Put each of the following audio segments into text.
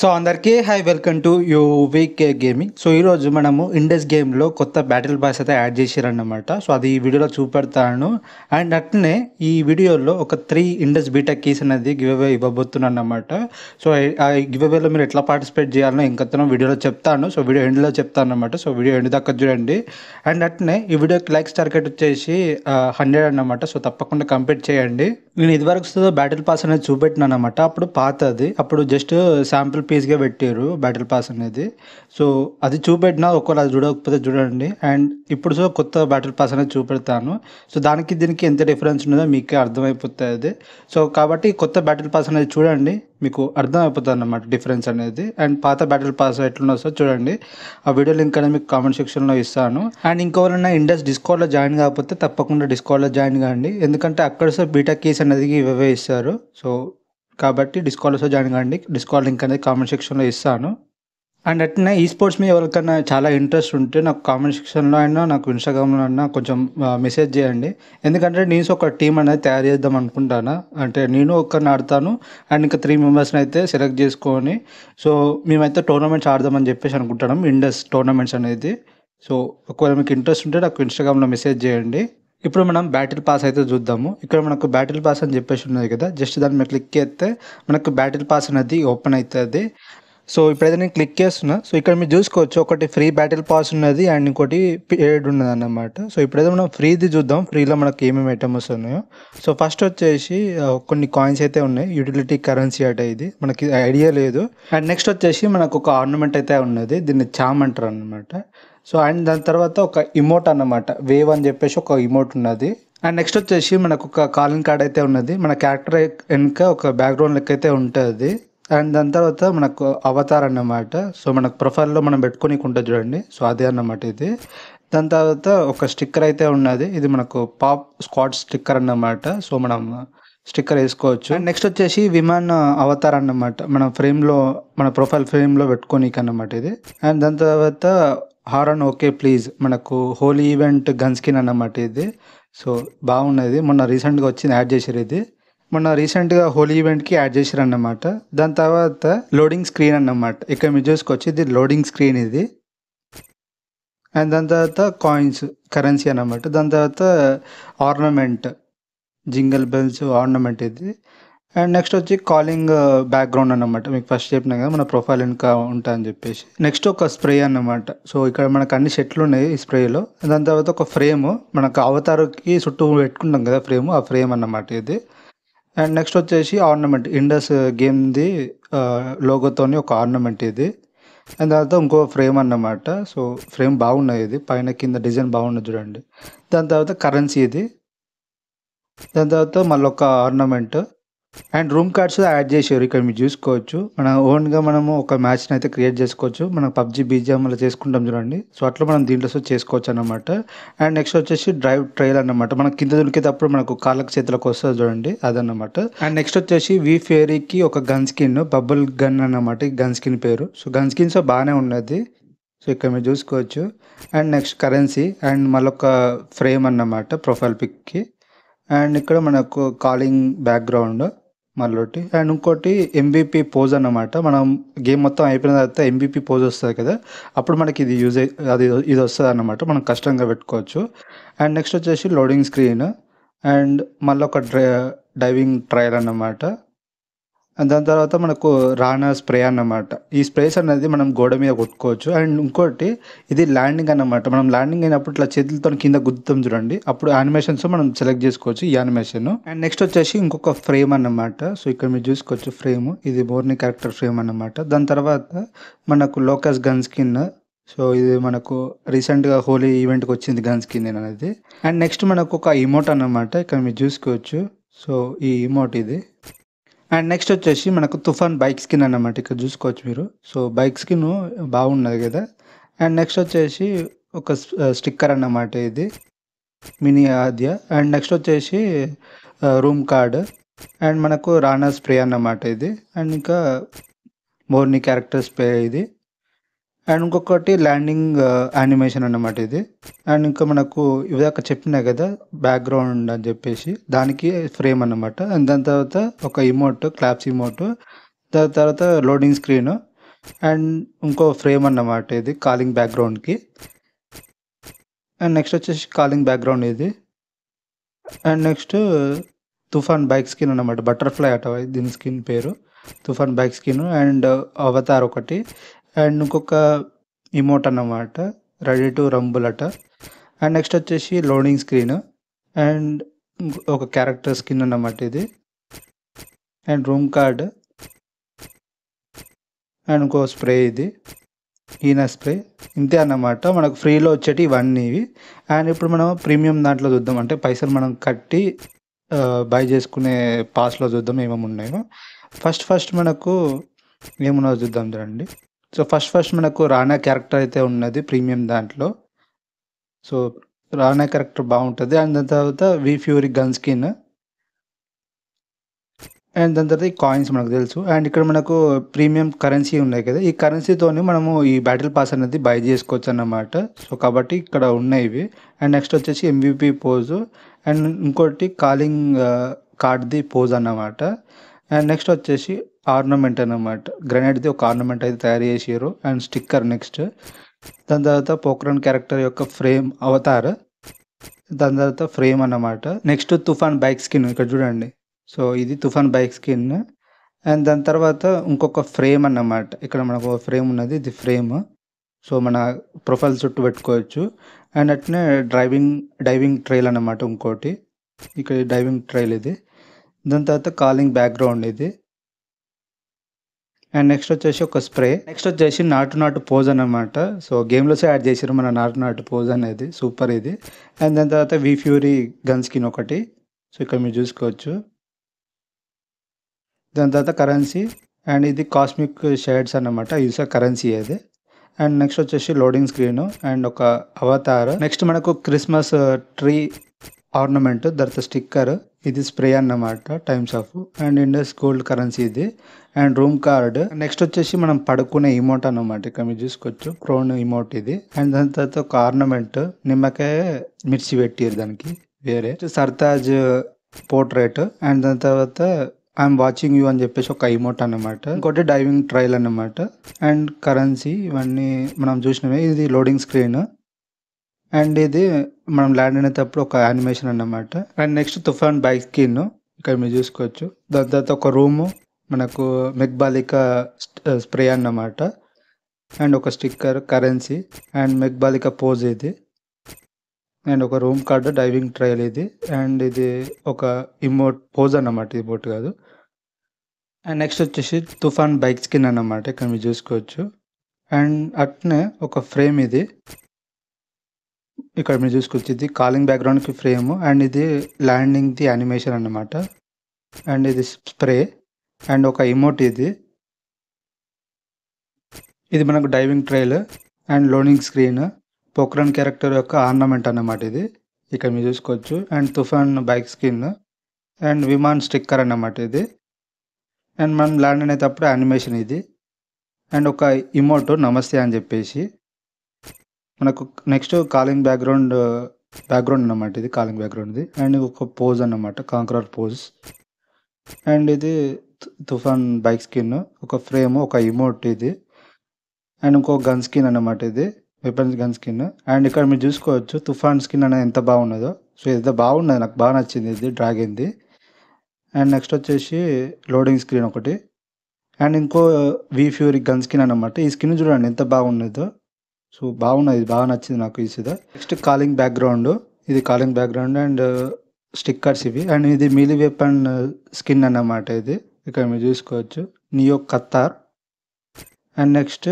so అందరికీ hi welcome to you week gaming so ఈరోజు మనము ఇండస్ గేమ్లో కొత్త బ్యాటిల్ పాస్ అయితే యాడ్ చేశారన్నమాట సో అది ఈ వీడియోలో చూపెడతాను అండ్ అట్లనే ఈ వీడియోలో ఒక త్రీ ఇండస్ బీటెక్ కీస్ అనేది గివ్ అవే ఇవ్వబోతున్నాను అనమాట సో ఆ గివ్ అవేలో మీరు ఎట్లా పార్టిసిపేట్ చేయాలనో ఇంకొత్తనం వీడియోలో చెప్తాను సో వీడియో ఎండ్లో చెప్తాను అనమాట సో వీడియో ఎండ్ దాకా చూడండి అండ్ అట్లనే ఈ వీడియోకి లైక్స్ టార్గెట్ వచ్చేసి హండ్రెడ్ అనమాట సో తప్పకుండా కంప్లీట్ చేయండి నేను ఇదివరకు బ్యాటిల్ పాస్ అనేది చూపెట్టినా అనమాట అప్పుడు పాతది అప్పుడు జస్ట్ శాంపుల్ పీస్గా పెట్టారు బ్యాటిల్ పాస్ అనేది సో అది చూపెట్టినా ఒకవేళ అది చూడకపోతే చూడండి అండ్ ఇప్పుడు సో కొత్త బ్యాటిల్ పాస్ అనేది చూపెడతాను సో దానికి దీనికి ఎంత డిఫరెన్స్ ఉన్నదో మీకే అర్థమైపోతుంది సో కాబట్టి కొత్త బ్యాటిల్ పాస్ అనేది చూడండి మీకు అర్థమైపోతుంది అనమాట డిఫరెన్స్ అనేది అండ్ పాత బ్యాటిల్ పాస్ ఎట్లున్నా సో చూడండి ఆ వీడియో లింక్ అనేది మీకు కామెంట్ సెక్షన్లో ఇస్తాను అండ్ ఇంకెవరైనా ఇండస్ డిస్కౌంట్లో జాయిన్ కాకపోతే తప్పకుండా డిస్కౌంట్లో జాయిన్ కాండి ఎందుకంటే అక్కడ సో బీటా కీస్ అనేది ఇవే ఇస్తారు సో కాబట్టి డిస్కాల్లో జాయిన్ కాండి డిస్కాల్ లింక్ అనేది కామెంట్ సెక్షన్లో ఇస్తాను అండ్ అట్నే ఈ స్పోర్ట్స్ మీద ఎవరికైనా చాలా ఇంట్రెస్ట్ ఉంటే నాకు కామెంట్ సెక్షన్లో అయినా నాకు ఇన్స్టాగ్రామ్లో అయినా కొంచెం మెసేజ్ చేయండి ఎందుకంటే నేను ఒక టీం అనేది తయారు చేద్దాం అనుకుంటాను అంటే నేను ఒక్కరిని ఆడతాను అండ్ ఇంకా త్రీ మెంబర్స్ని అయితే సెలెక్ట్ చేసుకొని సో మేమైతే టోర్నమెంట్స్ ఆడదామని చెప్పేసి అనుకుంటున్నాం ఇండస్ టోర్నమెంట్స్ అనేది సో ఒకవేళ మీకు ఇంట్రెస్ట్ ఉంటే నాకు ఇన్స్టాగ్రామ్లో మెసేజ్ చేయండి ఇప్పుడు మనం బ్యాటిల్ పాస్ అయితే చూద్దాము ఇక్కడ మనకు బ్యాటిల్ పాస్ అని చెప్పేసి ఉన్నది కదా జస్ట్ దాన్ని మీద క్లిక్ చేస్తే మనకు బ్యాటిల్ పాస్ అనేది ఓపెన్ అవుతుంది సో ఇప్పుడైతే నేను క్లిక్ చేస్తున్నా సో ఇక్కడ మీరు చూసుకోవచ్చు ఒకటి ఫ్రీ బ్యాటిల్ పాస్ ఉన్నది అండ్ ఇంకోటి పేడ్ ఉన్నది అన్నమాట సో ఇప్పుడైతే మనం ఫ్రీది చూద్దాం ఫ్రీలో మనకు ఏమేమి ఐటమ్స్ ఉన్నాయో సో ఫస్ట్ వచ్చేసి కొన్ని కాయిన్స్ అయితే ఉన్నాయి యూటిలిటీ కరెన్సీ అట ఇది మనకి ఐడియా లేదు అండ్ నెక్స్ట్ వచ్చేసి మనకు ఒక ఆర్నమెంట్ అయితే ఉన్నది దీన్ని చామ్ అంటారు అనమాట సో అండ్ దాని తర్వాత ఒక ఇమోట్ అన్నమాట వేవ్ అని చెప్పేసి ఒక ఇమోట్ ఉన్నది అండ్ నెక్స్ట్ వచ్చేసి మనకు ఒక కాలింగ్ కార్డ్ అయితే ఉన్నది మన క్యారెక్టర్ వెనుక ఒక బ్యాక్గ్రౌండ్ లెక్క అయితే ఉంటుంది అండ్ దాని తర్వాత మనకు అవతార్ అన్నమాట సో మనకు ప్రొఫైల్లో మనం పెట్టుకుని ఉంటుంది చూడండి సో అదే అన్నమాట ఇది దాని తర్వాత ఒక స్టిక్కర్ అయితే ఉన్నది ఇది మనకు పాప్ స్క్వాడ్ స్టిక్కర్ అన్నమాట సో మనం స్టిక్కర్ వేసుకోవచ్చు అండ్ నెక్స్ట్ వచ్చేసి విమాన్ అవతార్ అన్నమాట మన ఫ్రేమ్లో మన ప్రొఫైల్ ఫ్రేమ్లో పెట్టుకోనికి అన్నమాట ఇది అండ్ దాని తర్వాత హారన్ ఓకే ప్లీజ్ మనకు హోలీ ఈవెంట్ గన్ స్కిన్ అన్నమాట ఇది సో బాగున్నది మొన్న రీసెంట్గా వచ్చింది యాడ్ చేశారు ఇది మొన్న రీసెంట్గా హోలీ ఈవెంట్కి యాడ్ చేశారు అన్నమాట దాని తర్వాత లోడింగ్ స్క్రీన్ అన్నమాట ఇక్కడ మీరు చూసుకొచ్చి ఇది లోడింగ్ స్క్రీన్ ఇది అండ్ దాని తర్వాత కాయిన్స్ కరెన్సీ అన్నమాట దాని తర్వాత ఆర్నమెంట్ జింగల్ బెల్స్ ఆర్నమెంట్ ఇది అండ్ నెక్స్ట్ వచ్చి కాలింగ్ బ్యాక్గ్రౌండ్ uh, అనమాట మీకు ఫస్ట్ చెప్పిన కదా మన ప్రొఫైల్ ఇంకా ఉంటా అని చెప్పేసి నెక్స్ట్ ఒక స్ప్రే అన్నమాట సో ఇక్కడ మనకు అన్ని షెట్లు ఉన్నాయి ఈ స్ప్రేలో దాని తర్వాత ఒక ఫ్రేమ్ మనకు అవతారకి చుట్టూ పెట్టుకుంటాం కదా ఫ్రేమ్ ఆ ఫ్రేమ్ అన్నమాట ఇది అండ్ నెక్స్ట్ వచ్చేసి ఆర్నమెంట్ ఇండస్ గేమ్ది లోగోతోని ఒక ఆర్నమెంట్ ఇది అండ్ తర్వాత ఇంకో ఫ్రేమ్ అన్నమాట సో ఫ్రేమ్ బాగున్నాయి ఇది పైన కింద డిజైన్ బాగున్నది చూడండి దాని తర్వాత కరెన్సీ ఇది దాని తర్వాత మళ్ళీ ఒక ornament and room cards add చేసేవారు ఇక్కడ మీరు చూసుకోవచ్చు మన ఓన్గా మనము ఒక మ్యాచ్ని అయితే క్రియేట్ చేసుకోవచ్చు మనం పబ్జీ బీజిఎం అలా చేసుకుంటాం చూడండి సో అట్లా మనం దీంట్లో చేసుకోవచ్చు అనమాట అండ్ నెక్స్ట్ వచ్చేసి డ్రైవ్ ట్రైల్ అనమాట మనం కింద దొరికేటప్పుడు మనకు కాళ్ళకి చేతులకు వస్తుంది చూడండి అదనమాట అండ్ నెక్స్ట్ వచ్చేసి వి ఫేరీకి ఒక గన్ స్కిన్ బబుల్ గన్ అనమాట గన్ స్కిన్ పేరు సో గన్ స్కిన్స్ బాగానే ఉన్నది సో ఇక్కడ మీరు చూసుకోవచ్చు అండ్ నెక్స్ట్ కరెన్సీ అండ్ మళ్ళొక ఫ్రేమ్ అన్నమాట ప్రొఫైల్ పిక్కి అండ్ ఇక్కడ మనకు కాలింగ్ బ్యాక్గ్రౌండ్ మళ్ళొకటి అండ్ ఇంకోటి ఎంబీపీ పోజ్ అన్నమాట మనం గేమ్ మొత్తం అయిపోయిన తర్వాత ఎంబీపీ పోజ్ వస్తుంది కదా అప్పుడు మనకి ఇది యూజ్ అది ఇది వస్తుంది అన్నమాట మనం కష్టంగా పెట్టుకోవచ్చు అండ్ నెక్స్ట్ వచ్చేసి లోడింగ్ స్క్రీన్ అండ్ మళ్ళీ ఒక డ్రై డైవింగ్ ట్రయల్ అన్నమాట దాని తర్వాత మనకు రానా స్ప్రే అన్నమాట ఈ స్ప్రేస్ అనేది మనం గోడ మీద కొట్టుకోవచ్చు అండ్ ఇంకోటి ఇది ల్యాండింగ్ అన్నమాట మనం ల్యాండింగ్ అయినప్పుడు ఇట్లా చేతులతో కింద గుద్దుతాం చూడండి అప్పుడు యానిమేషన్స్ మనం సెలెక్ట్ చేసుకోవచ్చు ఈ యానిమేషన్ అండ్ నెక్స్ట్ వచ్చేసి ఇంకొక ఫ్రేమ్ అన్నమాట సో ఇక్కడ మీరు చూసుకోవచ్చు ఫ్రేమ్ ఇది బోర్ని క్యారెక్టర్ ఫ్రేమ్ అన్నమాట దాని తర్వాత మనకు లోకస్ గన్ స్కిన్ సో ఇది మనకు రీసెంట్గా హోలీ ఈవెంట్కి వచ్చింది గన్ స్కిన్ అనేది అండ్ నెక్స్ట్ మనకు ఒక ఇమోట్ అన్నమాట ఇక్కడ మీరు చూసుకోవచ్చు సో ఈ ఇమోట్ ఇది అండ్ నెక్స్ట్ వచ్చేసి మనకు తుఫాన్ బైక్ స్కిన్ అన్నమాట ఇక్కడ చూసుకోవచ్చు మీరు సో బైక్ స్కిన్ బాగున్నది కదా అండ్ నెక్స్ట్ వచ్చేసి ఒక స్టిక్కర్ అన్నమాట ఇది మినీ ఆద్య అండ్ నెక్స్ట్ వచ్చేసి రూమ్ కార్డ్ అండ్ మనకు రానా స్ప్రే అన్నమాట ఇది అండ్ ఇంకా మోర్ని క్యారెక్టర్ స్ప్రే ఇది అండ్ ఇంకొకటి ల్యాండింగ్ యానిమేషన్ అన్నమాట ఇది అండ్ ఇంకా మనకు ఇదాక చెప్పినా కదా బ్యాక్గ్రౌండ్ అని చెప్పేసి దానికి ఫ్రేమ్ అన్నమాట అండ్ దాని తర్వాత ఒక ఇమోట్ క్లాప్స్ ఇమోట్ దాని తర్వాత లోడింగ్ స్క్రీన్ అండ్ ఇంకో ఫ్రేమ్ అన్నమాట ఇది కాలింగ్ బ్యాక్గ్రౌండ్కి అండ్ నెక్స్ట్ వచ్చేసి కాలింగ్ బ్యాక్గ్రౌండ్ ఇది అండ్ నెక్స్ట్ తుఫాన్ బైక్ స్కిన్ అనమాట బటర్ఫ్లై అట దీని స్కిన్ పేరు Toofan bike skin and avatar ఒకటి అండ్ ఇంకొక ఇమోట్ అన్నమాట రెడీ టు రంబుల్ అట అండ్ నెక్స్ట్ వచ్చేసి లోడింగ్ స్క్రీన్ అండ్ ఒక క్యారెక్టర్ స్కిన్ అన్నమాట ఇది అండ్ రూమ్ కార్డ్ అండ్ ఇంకో స్ప్రే ఇది ఈనా స్ప్రే ఇంతే అన్నమాట మనకు ఫ్రీలో వచ్చేటి ఇవన్నీ ఇవి అండ్ ఇప్పుడు మనం ప్రీమియం దాంట్లో చూద్దాం అంటే పైసలు మనం కట్టి బై చేసుకునే పాస్లో చూద్దాం ఏమేమి ఉన్నాయో ఫస్ట్ ఫస్ట్ మనకు ఏమున్నా చూద్దాం చూడండి సో ఫస్ట్ ఫస్ట్ మనకు రానా క్యారెక్టర్ అయితే ఉన్నది ప్రీమియం దాంట్లో సో రానా క్యారెక్టర్ బాగుంటుంది అండ్ దాని తర్వాత V fury gun skin and దాని తర్వాత ఈ కాయిన్స్ మనకు తెలుసు అండ్ ఇక్కడ మనకు ప్రీమియం కరెన్సీ ఉన్నాయి కదా ఈ కరెన్సీతోనే మనము ఈ బ్యాటిల్ పాస్ అనేది బై చేసుకోవచ్చు అన్నమాట సో కాబట్టి ఇక్కడ ఉన్నాయి ఇవి అండ్ నెక్స్ట్ వచ్చేసి ఎంవిపి పోజు అండ్ ఇంకోటి కాలింగ్ కార్డ్ది పోజ్ అన్నమాట అండ్ నెక్స్ట్ వచ్చేసి ఆర్నమెంట్ అనమాట గ్రనైట్ది ఒక ఆర్నమెంట్ అయితే తయారు చేసారు అండ్ స్టిక్కర్ నెక్స్ట్ దాని తర్వాత పోక్రన్ క్యారెక్టర్ యొక్క ఫ్రేమ్ అవతార్ దాని తర్వాత ఫ్రేమ్ అన్నమాట నెక్స్ట్ తుఫాన్ బైక్ స్కిన్ ఇక్కడ చూడండి సో ఇది తుఫాన్ బైక్ స్కిన్ అండ్ దాని తర్వాత ఇంకొక ఫ్రేమ్ అన్నమాట ఇక్కడ మనకు ఫ్రేమ్ ఉన్నది ఇది ఫ్రేమ్ సో మన ప్రొఫైల్ చుట్టూ పెట్టుకోవచ్చు అండ్ అట్నే డ్రైవింగ్ డైవింగ్ ట్రైల్ అన్నమాట ఇంకోటి ఇక్కడ డైవింగ్ ట్రైల్ ఇది దాని తర్వాత కాలింగ్ బ్యాక్గ్రౌండ్ ఇది అండ్ నెక్స్ట్ వచ్చేసి ఒక స్ప్రే నెక్స్ట్ వచ్చేసి నాటు నాటు పోజ్ అనమాట సో గేమ్లో యాడ్ చేసారు మన నాటు నాటు పోజ్ అనేది సూపర్ ఇది అండ్ దాని తర్వాత వి ఫ్యూరీ గన్ స్కిన్ ఒకటి సో ఇక్కడ మీరు చూసుకోవచ్చు దాని తర్వాత కరెన్సీ అండ్ ఇది కాస్మిక్ షేడ్స్ అనమాట యూస్ కరెన్సీ అది అండ్ నెక్స్ట్ వచ్చేసి లోడింగ్ స్క్రీన్ అండ్ ఒక అవతార్ నెక్స్ట్ మనకు క్రిస్మస్ ట్రీ uh, ఆర్నమెంట్ దర్త స్టిక్కర్ ఇది స్ప్రే అన్నమాట times of and Indus gold currency ఇది అండ్ రూమ్ కార్డ్ నెక్స్ట్ వచ్చేసి మనం పడుకునే ఇమోట్ అన్నమాట ఇక్కడ మీరు చూసుకోవచ్చు క్రోన్ ఇమోట్ ఇది అండ్ దాని తర్వాత ఒక ఆర్నమెంట్ నిమ్మకాయ మిర్చి పెట్టారు దానికి వేరే సర్తాజ్ పోర్ట్రేట్ అండ్ దాని తర్వాత ఐఎమ్ వాచింగ్ యూ అని చెప్పేసి ఒక ఇమోట్ అనమాట ఇంకోటి డైవింగ్ ట్రైల్ అనమాట అండ్ కరెన్సీ ఇవన్నీ మనం చూసినవి ఇది లోడింగ్ స్క్రీన్ అండ్ ఇది మనం ల్యాండ్ అనేటప్పుడు ఒక యానిమేషన్ అన్నమాట అండ్ నెక్స్ట్ తుఫాన్ బైక్ స్కిన్ ఇక్కడ మీరు చూసుకోవచ్చు దాని తర్వాత ఒక రూము మనకు మెగ్బాలిక స్ప్రే అన్నమాట అండ్ ఒక స్టిక్కర్ కరెన్సీ అండ్ మెగ్బాలిక పోజ్ ఇది అండ్ ఒక రూమ్ కార్డు డైవింగ్ ట్రయల్ ఇది అండ్ ఇది ఒక ఇమోట్ పోజ్ అన్నమాట బోట్ కాదు అండ్ నెక్స్ట్ వచ్చేసి తుఫాన్ బైక్ స్కిన్ అన్నమాట ఇక్కడ మీరు చూసుకోవచ్చు అండ్ అట్నే ఒక ఫ్రేమ్ ఇది ఇక్కడ మీరు చూసుకొచ్చి ఇది కాలింగ్ బ్యాక్గ్రౌండ్కి ఫ్రేమ్ అండ్ ఇది ల్యాండింగ్ది యానిమేషన్ అనమాట అండ్ ఇది స్ప్రే అండ్ ఒక ఇమోట్ ఇది ఇది మనకు diving trail and loading screen Pokhran character యొక్క ఆర్నమెంట్ అన్నమాట ఇది ఇక్కడ మీరు చూసుకోవచ్చు and Toofan bike skin and Vimaan sticker అన్నమాట ఇది అండ్ మనం ల్యాండ్ అనేటప్పుడు యానిమేషన్ ఇది అండ్ ఒక ఇమోట్ నమస్తే అని చెప్పేసి మనకు నెక్స్ట్ కాలింగ్ బ్యాక్గ్రౌండ్ బ్యాక్గ్రౌండ్ అనమాట ఇది కాలింగ్ బ్యాక్గ్రౌండ్ది అండ్ ఒక పోజ్ అనమాట కాంక్రర్ పోజ్ అండ్ ఇది తుఫాన్ బైక్ స్కిన్ ఒక ఫ్రేమ్ ఒక ఇమోట్ ఇది అండ్ ఇంకో గన్ స్కిన్ అనమాట ఇది వెపన్స్ గన్ స్కిన్ అండ్ ఇక్కడ మీరు చూసుకోవచ్చు తుఫాన్ స్కిన్ అనేది ఎంత బాగున్నదో సో ఇది బాగున్నది నాకు బాగా నచ్చింది ఇది డ్రాగింది అండ్ నెక్స్ట్ వచ్చేసి లోడింగ్ స్క్రీన్ ఒకటి అండ్ ఇంకో వి ఫ్యూరి గన్ స్కిన్ అనమాట ఈ స్కిన్ చూడండి ఎంత బాగున్నదో సో బాగున్నది బాగా నచ్చింది నాకు ఈ సీదా నెక్స్ట్ కాలింగ్ బ్యాక్గ్రౌండ్ ఇది కాలింగ్ బ్యాక్గ్రౌండ్ అండ్ స్టిక్కర్స్ ఇవి అండ్ ఇది మీలి వెప్ అండ్ స్కిన్ అన్నమాట ఇది ఇక్కడ మీరు చూసుకోవచ్చు నియో కత్తార్ అండ్ నెక్స్ట్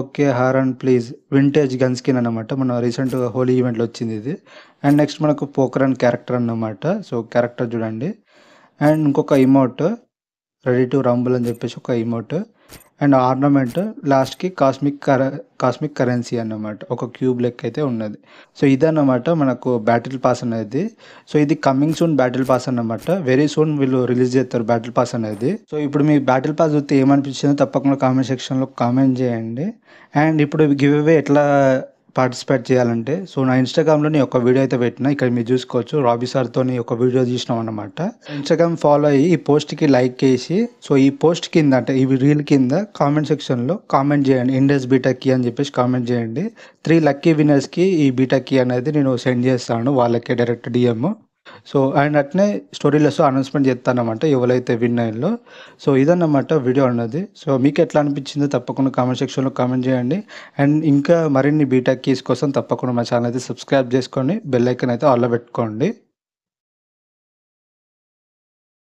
ఓకే హార్ and please vintage gun skin అనమాట మన రీసెంట్గా హోలీ ఈవెంట్లో వచ్చింది ఇది అండ్ నెక్స్ట్ మనకు పోకర్ అండ్ క్యారెక్టర్ అన్నమాట సో క్యారెక్టర్ చూడండి అండ్ ఇంకొక ఇమోట్ రెడీ టు రంబుల్ అని చెప్పేసి ఒక ఇమోట్ అండ్ ఆర్నమెంట్ లాస్ట్కి కాస్మిక్ కర కాస్మిక్ కరెన్సీ అన్నమాట ఒక క్యూబ్ లెక్క అయితే ఉన్నది సో ఇదన్నమాట మనకు బ్యాటిల్ పాస్ అనేది సో ఇది కమింగ్ సూన్ బ్యాటిల్ పాస్ అన్నమాట వెరీ సూన్ వీళ్ళు రిలీజ్ చేస్తారు బ్యాటిల్ పాస్ అనేది సో ఇప్పుడు మీ బ్యాటిల్ పాస్ చూస్తే ఏమనిపించిందో తప్పకుండా కామెంట్ సెక్షన్లో కామెంట్ చేయండి అండ్ ఇప్పుడు గివ్ అవే ఎట్లా పార్టిసిపేట్ చేయాలంటే సో నా ఇన్స్టాగ్రామ్లో నేను ఒక వీడియో అయితే పెట్టిన ఇక్కడ మీరు చూసుకోవచ్చు రాబీ సార్తో ఒక వీడియో చూసినాం అనమాట ఇన్స్టాగ్రామ్ ఫాలో అయ్యి ఈ పోస్ట్కి లైక్ చేసి సో ఈ పోస్ట్ కింద అంటే ఈ రీల్ కింద కామెంట్ సెక్షన్లో కామెంట్ చేయండి ఇండస్ బీటెక్కి అని చెప్పేసి కామెంట్ చేయండి త్రీ లక్కీ విన్నర్స్కి ఈ బీటెక్కి అనేది నేను సెండ్ చేస్తాను వాళ్ళకే డైరెక్ట్ డిఎం సో అండ్ అట్నే స్టోరీలెస్ అనౌన్స్మెంట్ చేస్తానమాట ఎవరైతే విన్ అయ్యిందో సో ఇదన్నమాట వీడియో అన్నది సో మీకు ఎట్లా అనిపించిందో తప్పకుండా కామెంట్ సెక్షన్లో కామెంట్ చేయండి అండ్ ఇంకా మరిన్ని బీటెక్ కీస్ కోసం తప్పకుండా మా ఛానల్ అయితే సబ్స్క్రైబ్ చేసుకోండి బెల్ ఐకన్ అయితే ఆల్లో పెట్టుకోండి